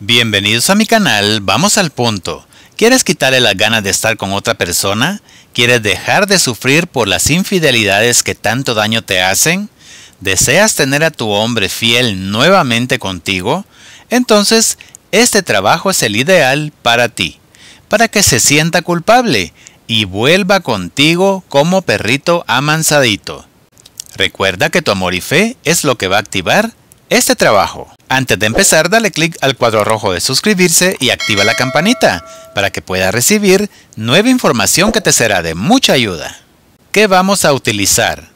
Bienvenidos a mi canal, vamos al punto. ¿Quieres quitarle las ganas de estar con otra persona? ¿Quieres dejar de sufrir por las infidelidades que tanto daño te hacen? ¿Deseas tener a tu hombre fiel nuevamente contigo? Entonces, este trabajo es el ideal para ti, para que se sienta culpable y vuelva contigo como perrito amansadito. Recuerda que tu amor y fe es lo que va a activar este trabajo. Antes de empezar, dale clic al cuadro rojo de suscribirse y activa la campanita para que pueda recibir nueva información que te será de mucha ayuda. ¿Qué vamos a utilizar?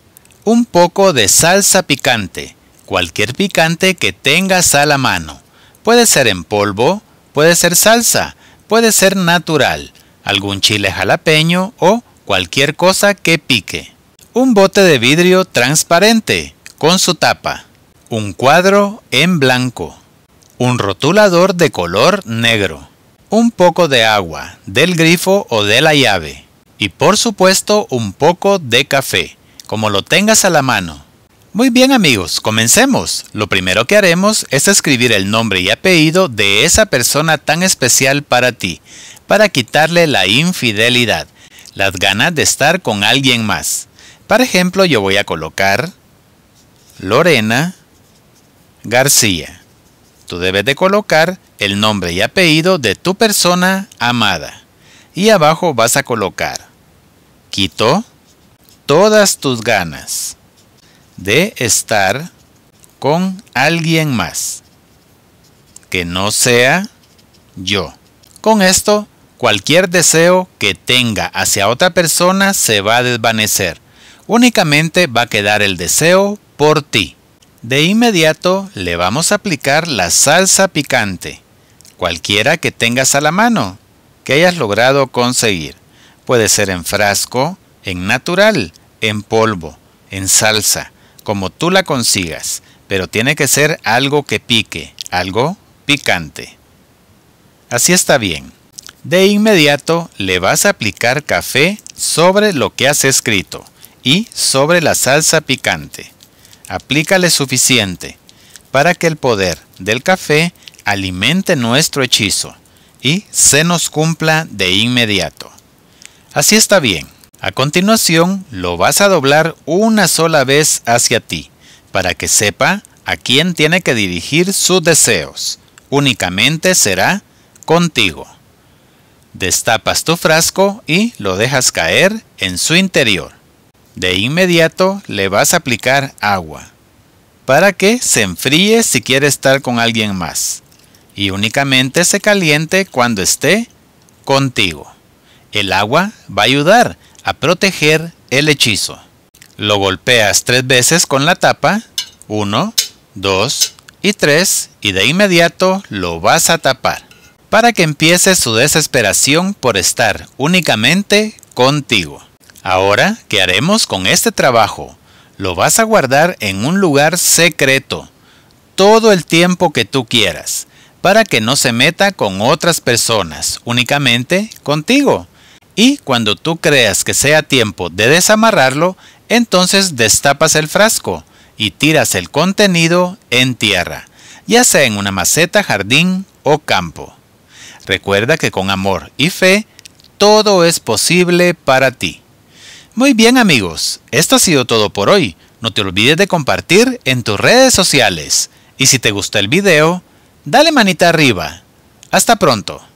Un poco de salsa picante, cualquier picante que tengas a la mano. Puede ser en polvo, puede ser salsa, puede ser natural, algún chile jalapeño o cualquier cosa que pique. Un bote de vidrio transparente con su tapa un cuadro en blanco, un rotulador de color negro, un poco de agua del grifo o de la llave y por supuesto un poco de café, como lo tengas a la mano. Muy bien amigos, comencemos. Lo primero que haremos es escribir el nombre y apellido de esa persona tan especial para ti, para quitarle la infidelidad, las ganas de estar con alguien más. Por ejemplo, yo voy a colocar Lorena García. Tú debes de colocar el nombre y apellido de tu persona amada. Y abajo vas a colocar, quito todas tus ganas de estar con alguien más que no sea yo. Con esto, cualquier deseo que tenga hacia otra persona se va a desvanecer. Únicamente va a quedar el deseo por ti. De inmediato le vamos a aplicar la salsa picante, cualquiera que tengas a la mano, que hayas logrado conseguir. Puede ser en frasco, en natural, en polvo, en salsa, como tú la consigas, pero tiene que ser algo que pique, algo picante. Así está bien. De inmediato le vas a aplicar café sobre lo que has escrito y sobre la salsa picante aplícale suficiente para que el poder del café alimente nuestro hechizo y se nos cumpla de inmediato. Así está bien. A continuación lo vas a doblar una sola vez hacia ti para que sepa a quién tiene que dirigir sus deseos. Únicamente será contigo. Destapas tu frasco y lo dejas caer en su interior. De inmediato le vas a aplicar agua para que se enfríe si quiere estar con alguien más y únicamente se caliente cuando esté contigo. El agua va a ayudar a proteger el hechizo. Lo golpeas tres veces con la tapa, uno, dos y tres, y de inmediato lo vas a tapar para que empiece su desesperación por estar únicamente contigo. Ahora, ¿qué haremos con este trabajo? Lo vas a guardar en un lugar secreto, todo el tiempo que tú quieras, para que no se meta con otras personas, únicamente contigo. Y cuando tú creas que sea tiempo de desamarrarlo, entonces destapas el frasco y tiras el contenido en tierra, ya sea en una maceta, jardín o campo. Recuerda que con amor y fe, todo es posible para ti. Muy bien amigos, esto ha sido todo por hoy. No te olvides de compartir en tus redes sociales. Y si te gustó el video, dale manita arriba. Hasta pronto.